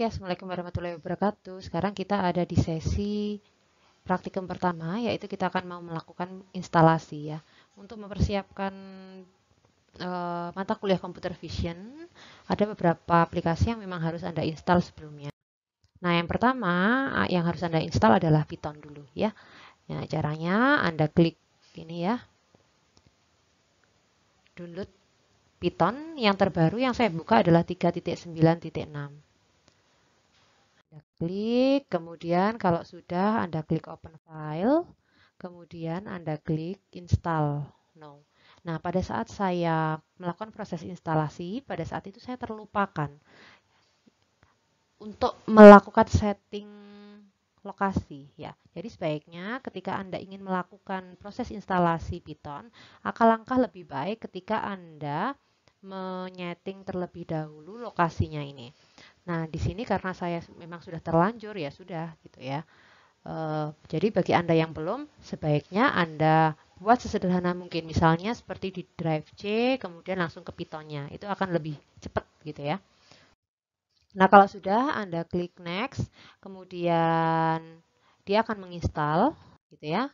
Oke, Assalamualaikum warahmatullahi wabarakatuh. Sekarang kita ada di sesi praktikum pertama, yaitu kita akan mau melakukan instalasi ya. Untuk mempersiapkan e, mata kuliah computer vision, ada beberapa aplikasi yang memang harus Anda install sebelumnya. Nah, yang pertama yang harus Anda install adalah Python dulu ya. Nah, caranya Anda klik ini ya. Download Python yang terbaru yang saya buka adalah 3.9.6 klik, kemudian kalau sudah Anda klik open file, kemudian Anda klik install. No. Nah, pada saat saya melakukan proses instalasi, pada saat itu saya terlupakan untuk melakukan setting lokasi ya. Jadi sebaiknya ketika Anda ingin melakukan proses instalasi Python, akan langkah lebih baik ketika Anda menyeting terlebih dahulu lokasinya ini. Nah, di sini karena saya memang sudah terlanjur ya sudah gitu ya. E, jadi bagi Anda yang belum, sebaiknya Anda buat sesederhana mungkin. Misalnya seperti di drive C, kemudian langsung ke Pythonnya. Itu akan lebih cepat gitu ya. Nah, kalau sudah Anda klik next, kemudian dia akan menginstal gitu ya.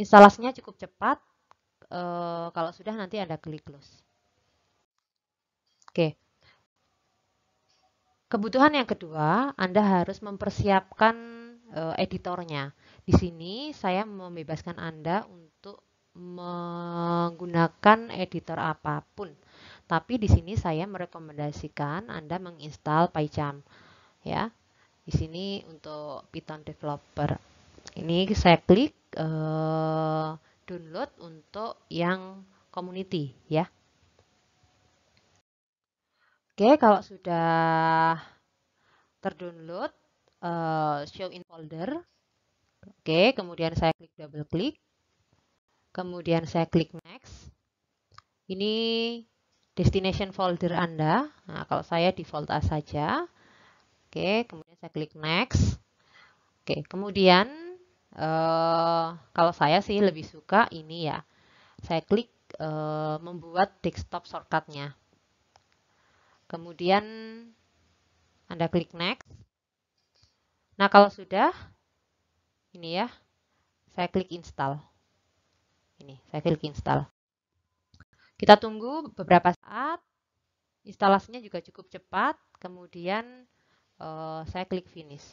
Instalasinya cukup cepat. E, kalau sudah nanti Anda klik close. Oke. Okay. Kebutuhan yang kedua, Anda harus mempersiapkan uh, editornya. Di sini saya membebaskan Anda untuk menggunakan editor apapun. Tapi di sini saya merekomendasikan Anda menginstal PyCharm ya. Di sini untuk Python developer. Ini saya klik eh, download untuk yang community ya. Oke, kalau sudah terdownload uh, show in folder. Oke, kemudian saya klik double klik. Kemudian saya klik next. Ini destination folder Anda. Nah, kalau saya default A saja. Oke, kemudian saya klik next. Oke, kemudian uh, kalau saya sih lebih suka ini ya. Saya klik uh, membuat desktop shortcutnya. Kemudian Anda klik next. Nah, kalau sudah, ini ya, saya klik install. Ini, saya klik install. Kita tunggu beberapa saat, instalasinya juga cukup cepat, kemudian eh, saya klik finish.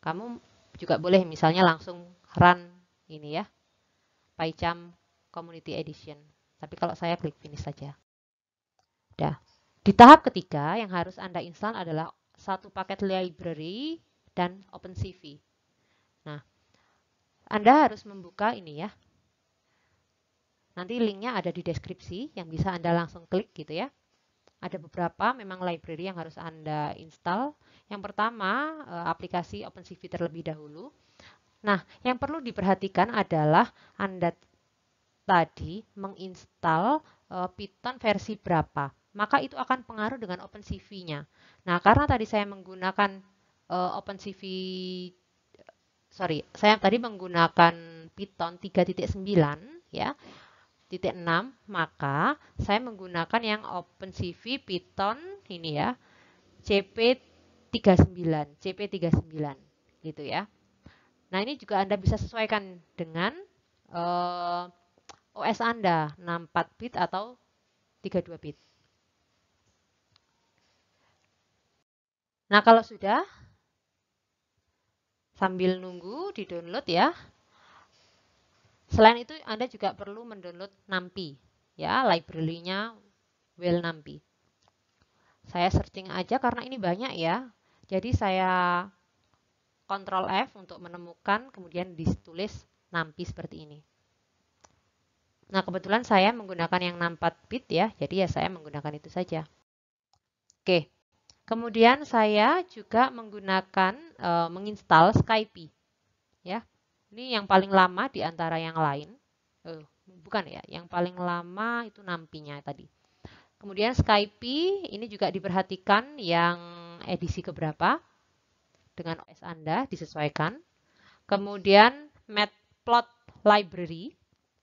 Kamu juga boleh misalnya langsung run ini ya, PyCharm Community Edition. Tapi kalau saya klik finish saja. Dah. Di tahap ketiga yang harus Anda install adalah satu paket library dan OpenCV. Nah, Anda harus membuka ini ya. Nanti linknya ada di deskripsi yang bisa Anda langsung klik gitu ya. Ada beberapa memang library yang harus Anda install. Yang pertama, eh, aplikasi OpenCV terlebih dahulu. Nah, yang perlu diperhatikan adalah Anda tadi menginstal eh, Python versi berapa maka itu akan pengaruh dengan open cv nya Nah, karena tadi saya menggunakan uh, eh, CV, sorry, saya tadi menggunakan Python 3.9 ya. Titik 6, maka saya menggunakan yang open CV Python ini ya. CP39, CP39 gitu ya. Nah, ini juga Anda bisa sesuaikan dengan uh, eh, OS Anda 64 bit atau 32 bit. Nah, kalau sudah, sambil nunggu di-download ya. Selain itu, Anda juga perlu mendownload NumPy, ya, library-nya Well NumPy. Saya searching aja karena ini banyak ya. Jadi saya Ctrl F untuk menemukan, kemudian ditulis NumPy seperti ini. Nah, kebetulan saya menggunakan yang 64 bit ya, jadi ya saya menggunakan itu saja. Oke. Kemudian saya juga menggunakan e, menginstal Skype. Ya. Ini yang paling lama di antara yang lain. Eh, bukan ya, yang paling lama itu nampinya tadi. Kemudian Skype ini juga diperhatikan yang edisi keberapa dengan OS Anda disesuaikan. Kemudian matplot library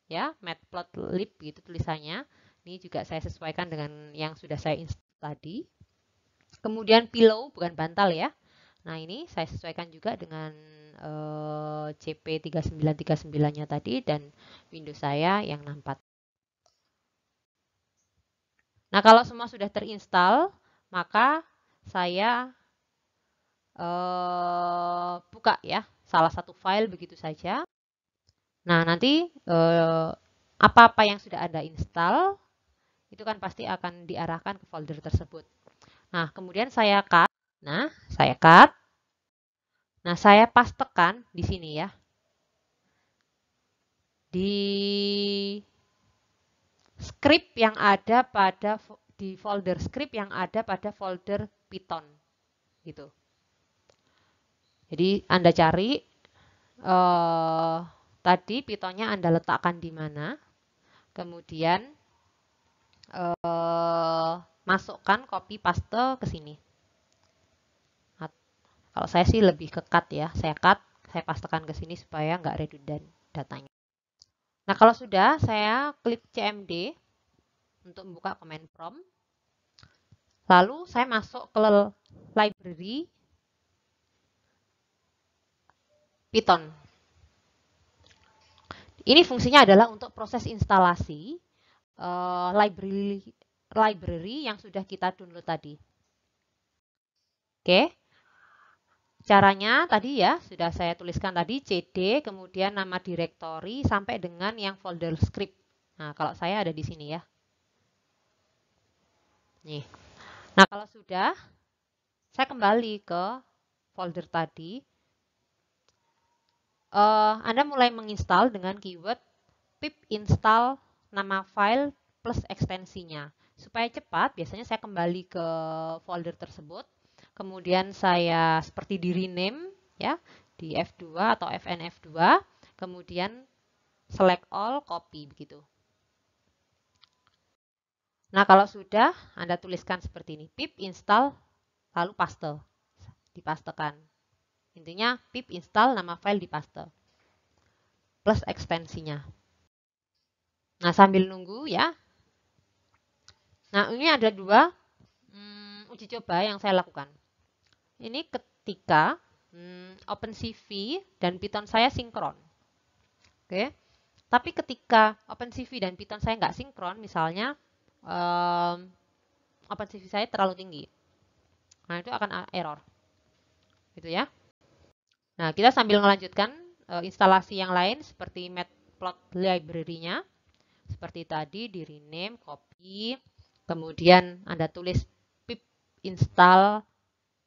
ya, matplotlib itu tulisannya. Ini juga saya sesuaikan dengan yang sudah saya install tadi. Kemudian pillow, bukan bantal ya. Nah, ini saya sesuaikan juga dengan eh, CP3939-nya tadi dan Windows saya yang nampak. Nah, kalau semua sudah terinstall, maka saya eh, buka ya salah satu file begitu saja. Nah, nanti eh, apa-apa eh, yang sudah ada install, itu kan pasti akan diarahkan ke folder tersebut. Nah, kemudian saya cut. Nah, saya cut. Nah, saya tekan di sini ya. Di script yang ada pada di folder script yang ada pada folder Python gitu. Jadi Anda cari eh, tadi Pythonnya Anda letakkan di mana, kemudian uh, masukkan copy paste ke sini. kalau saya sih lebih ke cut ya, saya cut, saya pastekan ke sini supaya nggak redundant datanya. Nah, kalau sudah, saya klik CMD untuk membuka command prompt. Lalu saya masuk ke library Python. Ini fungsinya adalah untuk proses instalasi uh, library library yang sudah kita download tadi. Oke. Okay. Caranya tadi ya, sudah saya tuliskan tadi CD, kemudian nama direktori sampai dengan yang folder script. Nah, kalau saya ada di sini ya. Nih. Nah, kalau sudah, saya kembali ke folder tadi. Uh, Anda mulai menginstal dengan keyword pip install nama file plus ekstensinya. Supaya cepat, biasanya saya kembali ke folder tersebut, kemudian saya seperti di rename ya, di F2 atau fnf 2 kemudian select all, copy begitu. Nah, kalau sudah, Anda tuliskan seperti ini, pip install, lalu paste, dipastekan. Intinya, pip install nama file dipaste, plus ekstensinya. Nah, sambil nunggu ya. Nah, ini ada dua hmm, uji coba yang saya lakukan. Ini ketika hmm, OpenCV dan Python saya sinkron. Oke. Tapi ketika OpenCV dan Python saya nggak sinkron, misalnya um, OpenCV saya terlalu tinggi. Nah, itu akan ah, error. Gitu ya. Nah, kita sambil melanjutkan uh, eh, instalasi yang lain seperti Matplotlib library-nya. Seperti tadi di rename, copy, kemudian Anda tulis pip install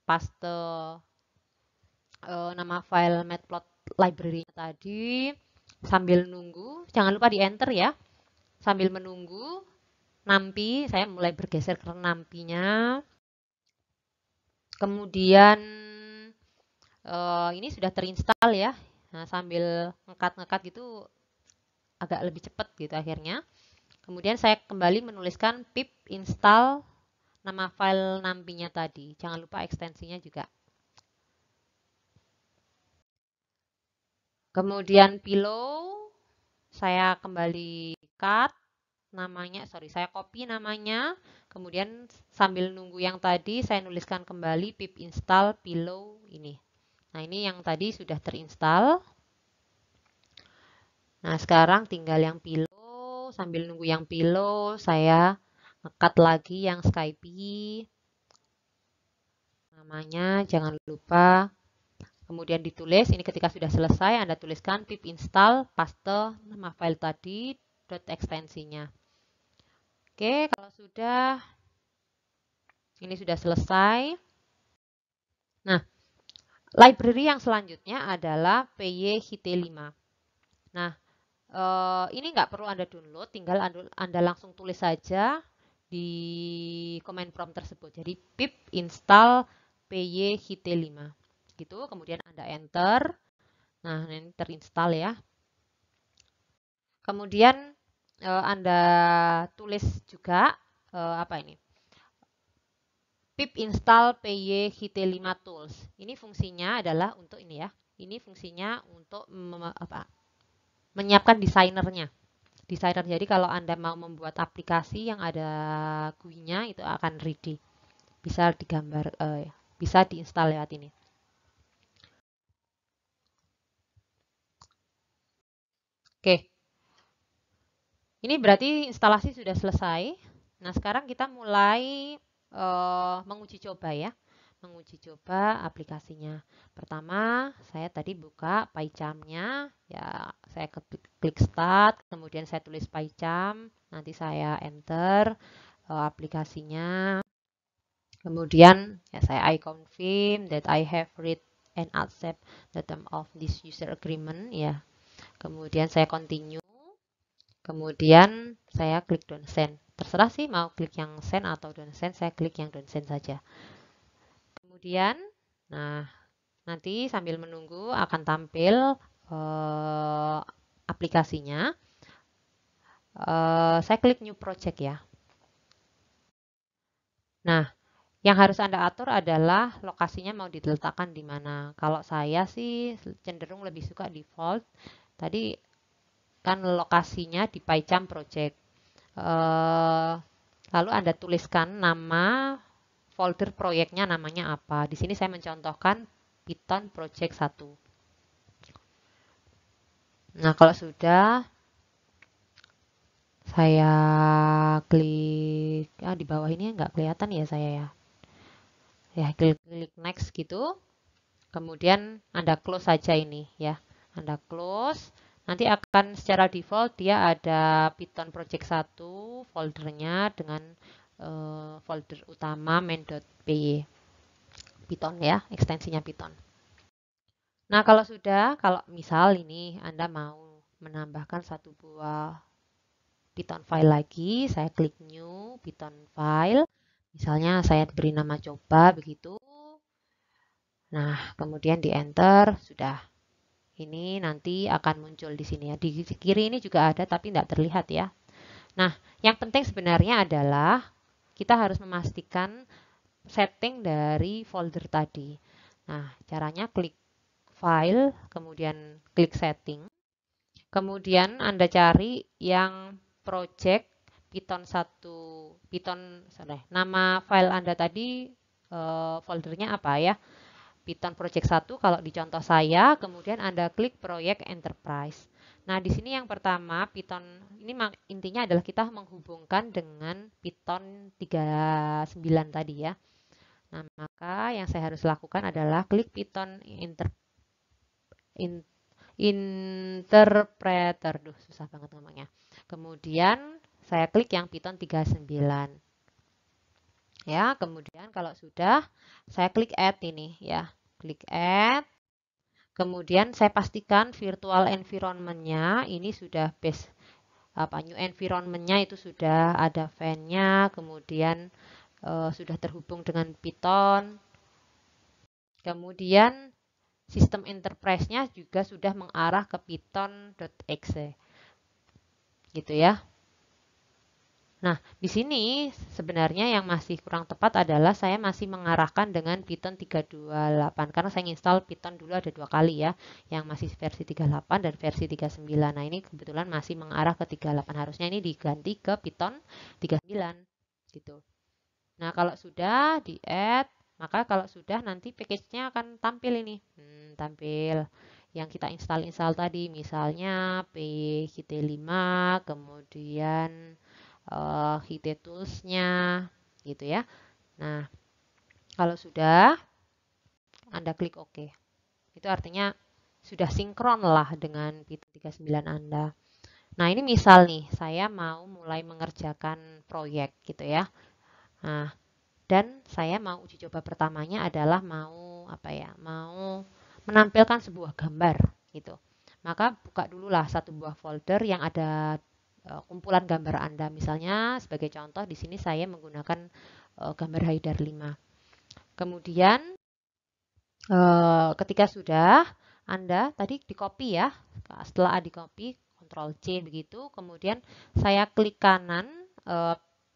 paste e, nama file matplot library tadi sambil nunggu, jangan lupa di enter ya. Sambil menunggu nampi, saya mulai bergeser ke nampinya. Kemudian e, ini sudah terinstall ya. Nah, sambil ngekat-ngekat gitu agak lebih cepat gitu akhirnya. Kemudian saya kembali menuliskan pip install nama file nampinya tadi. Jangan lupa ekstensinya juga. Kemudian pillow saya kembali cut namanya, sorry, saya copy namanya. Kemudian sambil nunggu yang tadi saya nuliskan kembali pip install pillow ini. Nah, ini yang tadi sudah terinstall. Nah, sekarang tinggal yang pillow. Sambil nunggu yang pillow, saya ngekat lagi yang Skype. Namanya jangan lupa. Kemudian ditulis, ini ketika sudah selesai, Anda tuliskan pip install paste nama file tadi, dot ekstensinya. Oke, kalau sudah, ini sudah selesai. Nah, library yang selanjutnya adalah PY HT5. Nah, uh, ini nggak perlu Anda download, tinggal Anda, langsung tulis saja di command prompt tersebut. Jadi pip install pyhit5 gitu, kemudian Anda enter. Nah, ini terinstall ya. Kemudian uh, Anda tulis juga uh, apa ini? pip install pyhit5 tools. Ini fungsinya adalah untuk ini ya. Ini fungsinya untuk apa? menyiapkan desainernya desainer. Jadi kalau Anda mau membuat aplikasi yang ada GUI-nya itu akan ready. Bisa digambar eh, bisa diinstal lewat ini. Oke. Ini berarti instalasi sudah selesai. Nah, sekarang kita mulai eh, menguji coba ya menguji coba aplikasinya. Pertama, saya tadi buka PyCharm-nya, ya saya klik start, kemudian saya tulis PyCharm, nanti saya enter eh, aplikasinya. Kemudian ya saya I confirm that I have read and accept the term of this user agreement ya. Kemudian saya continue. Kemudian saya klik don't send. Terserah sih mau klik yang send atau don't send, saya klik yang don't send saja. Kemudian, nah nanti sambil menunggu akan tampil uh, aplikasinya. Uh, saya klik New Project ya. Nah, yang harus Anda atur adalah lokasinya mau diletakkan di mana. Kalau saya sih cenderung lebih suka default. Tadi kan lokasinya di PyCharm Project. Eh, lalu Anda tuliskan nama folder proyeknya namanya apa. Di sini saya mencontohkan Python Project 1. Nah, kalau sudah saya klik ah, di bawah ini nggak kelihatan ya saya ya. Ya, klik, klik next gitu. Kemudian Anda close saja ini ya. Anda close. Nanti akan secara default dia ada Python Project 1 foldernya dengan uh, folder utama main.py Python ya, ekstensinya Python. Nah, kalau sudah, kalau misal ini Anda mau menambahkan satu buah Python file lagi, saya klik new Python file. Misalnya saya beri nama coba begitu. Nah, kemudian di enter sudah. Ini nanti akan muncul di sini ya. Di kiri ini juga ada tapi tidak terlihat ya. Nah, yang penting sebenarnya adalah kita harus memastikan setting dari folder tadi. Nah, caranya klik file, kemudian klik setting. Kemudian Anda cari yang project Python 1 Python sorry, nama file Anda tadi eh, foldernya apa ya? Python project 1 kalau di contoh saya, kemudian Anda klik project enterprise. Nah, di sini yang pertama Python ini intinya adalah kita menghubungkan dengan Python 39 tadi ya. Nah, maka yang saya harus lakukan adalah klik Python inter, in, interpreter. Duh, susah banget ngomongnya. Kemudian saya klik yang Python 39. Ya, kemudian kalau sudah saya klik add ini ya. Klik add Kemudian saya pastikan virtual environment-nya ini sudah base apa new environment-nya itu sudah ada fan-nya, kemudian e, sudah terhubung dengan Python. Kemudian sistem enterprise-nya juga sudah mengarah ke python.exe. Gitu ya. Nah, di sini sebenarnya yang masih kurang tepat adalah saya masih mengarahkan dengan Python 328 karena saya install Python dulu ada dua kali ya, yang masih versi 38 dan versi 39. Nah, ini kebetulan masih mengarah ke 38. Harusnya ini diganti ke Python 39 gitu. Nah, kalau sudah di add, maka kalau sudah nanti package-nya akan tampil ini. Hmm, tampil yang kita install-install tadi misalnya pgt 5 kemudian uh, eh, hide toolsnya gitu ya. Nah, kalau sudah, Anda klik OK. Itu artinya sudah sinkron lah dengan P39 Anda. Nah, ini misal nih, saya mau mulai mengerjakan proyek gitu ya. Nah, dan saya mau uji coba pertamanya adalah mau apa ya, mau menampilkan sebuah gambar gitu. Maka buka dululah satu buah folder yang ada Eh, kumpulan gambar Anda. Misalnya sebagai contoh di sini saya menggunakan eh, gambar Haidar 5. Kemudian eh, ketika sudah Anda tadi di copy ya, setelah di copy Ctrl C begitu, kemudian saya klik kanan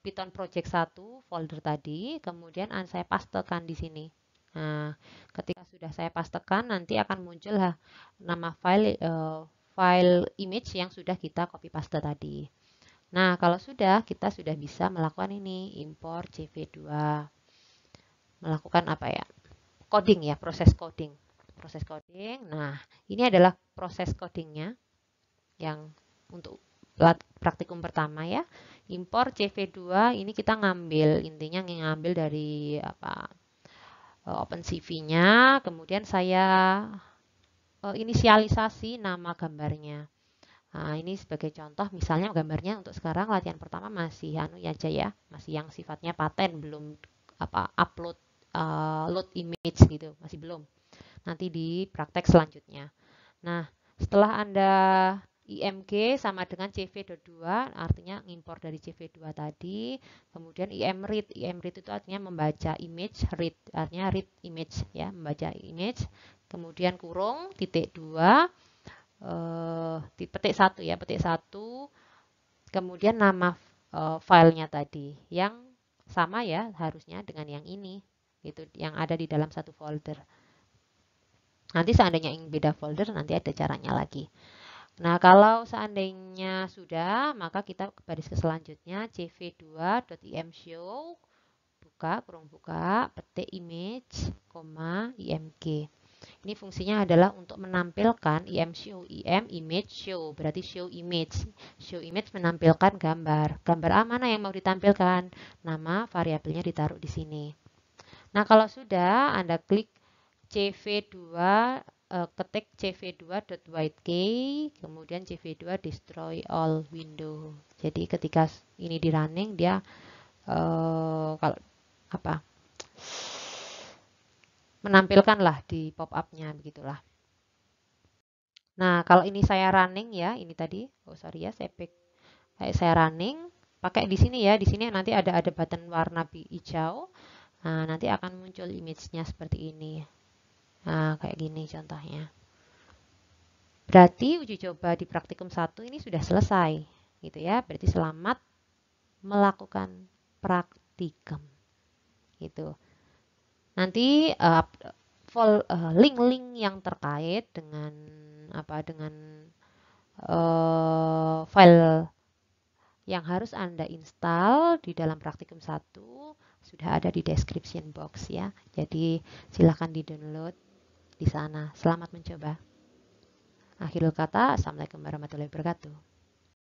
Python Project 1 folder tadi, kemudian saya pastekan di sini. Nah, ketika sudah saya pastekan, nanti akan muncul nama file file image yang sudah kita copy paste tadi. Nah, kalau sudah, kita sudah bisa melakukan ini, import CV2. Melakukan apa ya? Coding ya, proses coding. Proses coding, nah ini adalah proses codingnya yang untuk praktikum pertama ya. Import CV2 ini kita ngambil, intinya ngambil dari apa eh, open CV-nya, kemudian saya Eh, inisialisasi nama gambarnya. Nah, ini sebagai contoh misalnya gambarnya untuk sekarang latihan pertama masih anu ya aja ya, masih yang sifatnya paten belum apa upload uh, load image gitu, masih belum. Nanti di praktek selanjutnya. Nah, setelah Anda IMG sama dengan CV2, artinya ngimpor dari CV2 tadi. Kemudian IMREAD, IMREAD itu artinya membaca image, read, artinya read image, ya, membaca image kemudian kurung titik 2 eh, petik 1 ya petik 1 kemudian nama eh, filenya tadi yang sama ya harusnya dengan yang ini itu yang ada di dalam satu folder nanti seandainya ingin beda folder nanti ada caranya lagi Nah, kalau seandainya sudah, maka kita ke baris ke selanjutnya cv2.imshow buka kurung buka petik image, img. Ini fungsinya adalah untuk menampilkan im show im image show berarti show image. Show image menampilkan gambar. Gambar A mana yang mau ditampilkan? Nama variabelnya ditaruh di sini. Nah, kalau sudah Anda klik CV2 eh, ketik cv2.whitekey kemudian cv2 destroy all window jadi ketika ini di running dia eh, kalau apa menampilkan lah di pop-up-nya begitulah. Nah, kalau ini saya running ya, ini tadi, oh sorry ya, saya pick, kayak saya running, pakai di sini ya, di sini nanti ada ada button warna hijau, nah, nanti akan muncul image-nya seperti ini. Nah, kayak gini contohnya. Berarti uji coba di praktikum 1 ini sudah selesai, gitu ya, berarti selamat melakukan praktikum. Gitu. Nanti eh, eh, link-link yang terkait dengan apa dengan uh, file yang harus Anda install di dalam praktikum satu sudah ada di description box ya. Jadi silahkan di-download di sana. Selamat mencoba. Akhirul kata, Assalamualaikum warahmatullahi wabarakatuh.